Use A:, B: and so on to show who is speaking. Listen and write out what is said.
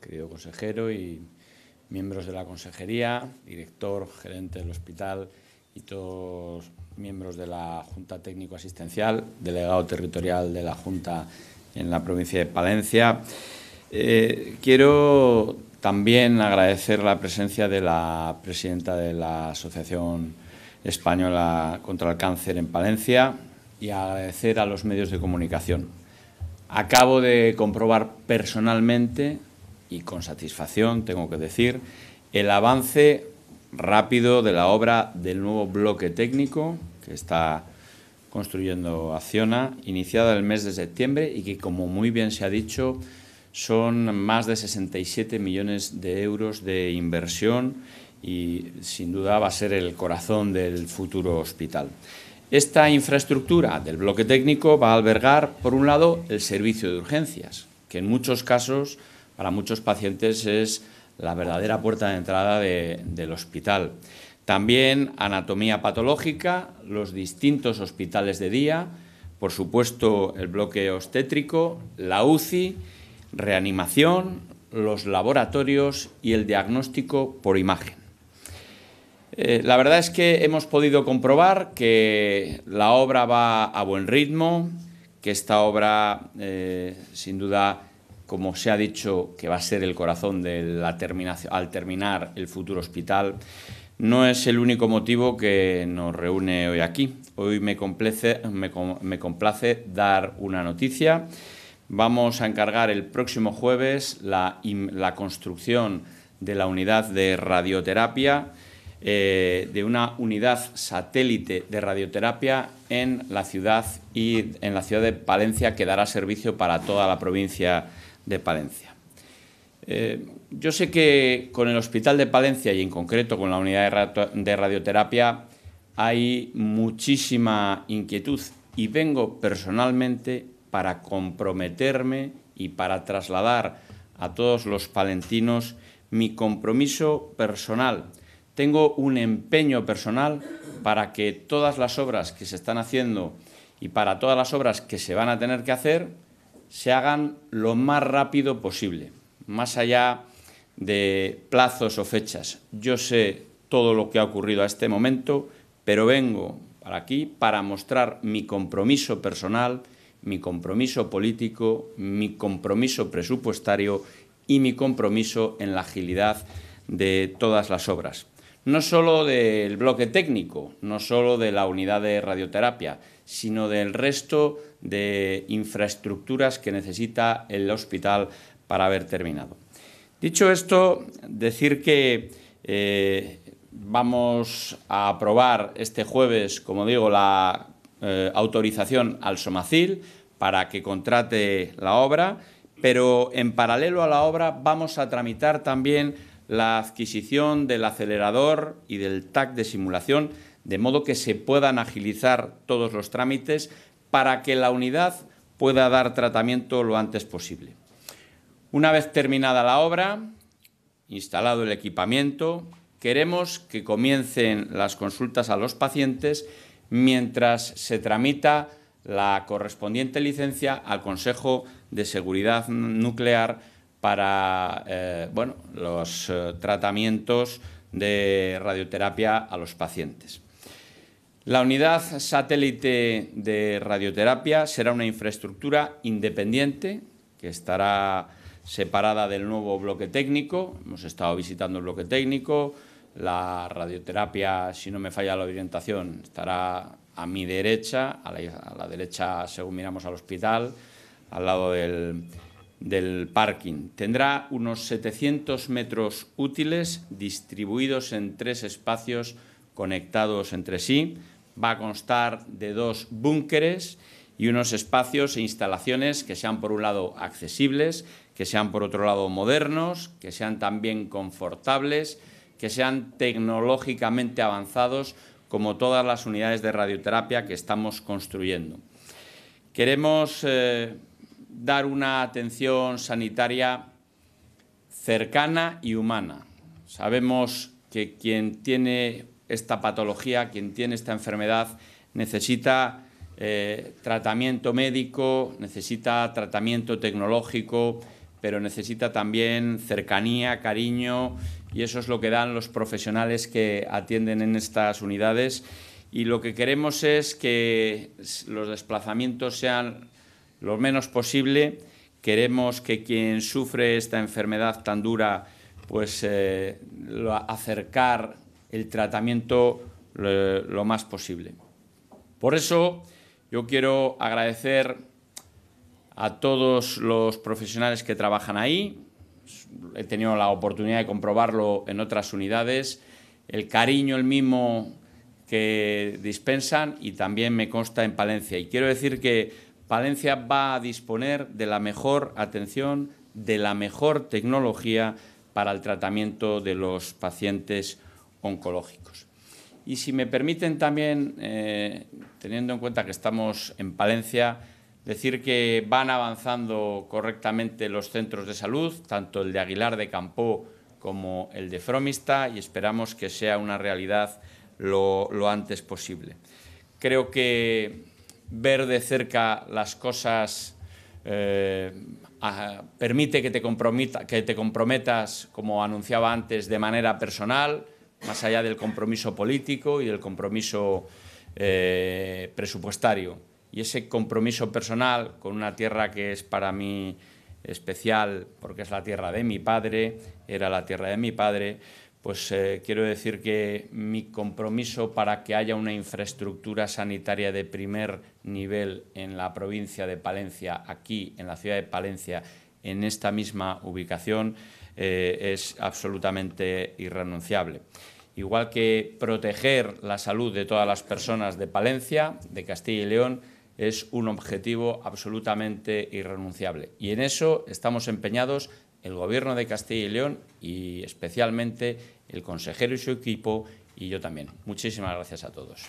A: querido consejero y miembros de la consejería, director, gerente del hospital y todos miembros de la Junta Técnico-Asistencial, delegado territorial de la Junta en la provincia de Palencia. Eh, quiero también agradecer la presencia de la presidenta de la Asociación Española contra el Cáncer en Palencia y agradecer a los medios de comunicación. Acabo de comprobar personalmente y con satisfacción, tengo que decir, el avance rápido de la obra del nuevo bloque técnico que está construyendo Acciona, iniciada el mes de septiembre y que, como muy bien se ha dicho, son más de 67 millones de euros de inversión y sin duda va a ser el corazón del futuro hospital. Esta infraestructura del bloque técnico va a albergar, por un lado, el servicio de urgencias, que en muchos casos para muchos pacientes es la verdadera puerta de entrada del hospital. También anatomía patológica, los distintos hospitales de día, por supuesto el bloque obstétrico, la UCI, reanimación, los laboratorios y el diagnóstico por imagen. Eh, la verdad es que hemos podido comprobar que la obra va a buen ritmo, que esta obra eh, sin duda como se ha dicho, que va a ser el corazón de la terminación, al terminar el futuro hospital, no es el único motivo que nos reúne hoy aquí. Hoy me complace, dar una noticia. Vamos a encargar el próximo jueves la, construcción de la unidad de radioterapia, eh, de una unidad satélite de radioterapia en la ciudad y en la ciudad de Palencia que dará servicio para toda la provincia de Palencia. Eh, yo sé que con el Hospital de Palencia y en concreto con la unidad de radioterapia hay muchísima inquietud y vengo personalmente para comprometerme y para trasladar a todos los palentinos mi compromiso personal. Tengo un empeño personal para que todas las obras que se están haciendo y para todas las obras que se van a tener que hacer se hagan lo más rápido posible, más allá de plazos o fechas. Yo sé todo lo que ha ocurrido a este momento, pero vengo para aquí para mostrar mi compromiso personal, mi compromiso político, mi compromiso presupuestario y mi compromiso en la agilidad de todas las obras no solo del bloque técnico, no solo de la unidad de radioterapia, sino del resto de infraestructuras que necesita el hospital para haber terminado. Dicho esto, decir que eh, vamos a aprobar este jueves, como digo, la eh, autorización al Somacil para que contrate la obra, pero en paralelo a la obra vamos a tramitar también la adquisición del acelerador y del TAC de simulación, de modo que se puedan agilizar todos los trámites para que la unidad pueda dar tratamiento lo antes posible. Una vez terminada la obra, instalado el equipamiento, queremos que comiencen las consultas a los pacientes mientras se tramita la correspondiente licencia al Consejo de Seguridad Nuclear para eh, bueno, los eh, tratamientos de radioterapia a los pacientes. La unidad satélite de radioterapia será una infraestructura independiente que estará separada del nuevo bloque técnico. Hemos estado visitando el bloque técnico. La radioterapia, si no me falla la orientación, estará a mi derecha, a la derecha según miramos al hospital, al lado del, del parking. Tendrá unos 700 metros útiles distribuidos en tres espacios conectados entre sí. Va a constar de dos búnkeres y unos espacios e instalaciones que sean, por un lado, accesibles, que sean, por otro lado, modernos, que sean también confortables, que sean tecnológicamente avanzados, como todas las unidades de radioterapia que estamos construyendo. Queremos eh, dar una atención sanitaria cercana y humana. Sabemos que quien tiene esta patología, quien tiene esta enfermedad, necesita eh, tratamiento médico, necesita tratamiento tecnológico, pero necesita también cercanía, cariño, y eso es lo que dan los profesionales que atienden en estas unidades. Y lo que queremos es que los desplazamientos sean lo menos posible. Queremos que quien sufre esta enfermedad tan dura, pues eh, acercar el tratamiento eh, lo, más posible. Por eso yo quiero agradecer a todos los profesionales que trabajan ahí. He tenido la oportunidad de comprobarlo en otras unidades. El cariño, el mismo que dispensan y también me consta en Palencia. Y quiero decir que Palencia va a disponer de la mejor atención, de la mejor tecnología para el tratamiento de los pacientes oncológicos. Y si me permiten también, eh, teniendo en cuenta que estamos en Palencia, decir que van avanzando correctamente los centros de salud, tanto el de Aguilar de Campó como el de Fromista, y esperamos que sea una realidad lo, lo antes posible. Creo que ver de cerca las cosas eh, permite que te, que te comprometas, como anunciaba antes, de manera personal, más allá del compromiso político y del compromiso eh, presupuestario. Y ese compromiso personal con una tierra que es para mí especial, porque es la tierra de mi padre, era la tierra de mi padre, pues eh, quiero decir que mi compromiso para que haya una infraestructura sanitaria de primer nivel en la provincia de Palencia, aquí en la ciudad de Palencia, en esta misma ubicación, eh, es absolutamente irrenunciable. Igual que proteger la salud de todas las personas de Palencia, de Castilla y León, es un objetivo absolutamente irrenunciable. Y en eso estamos empeñados el Gobierno de Castilla y León y especialmente el consejero y su equipo y yo también. Muchísimas gracias a todos.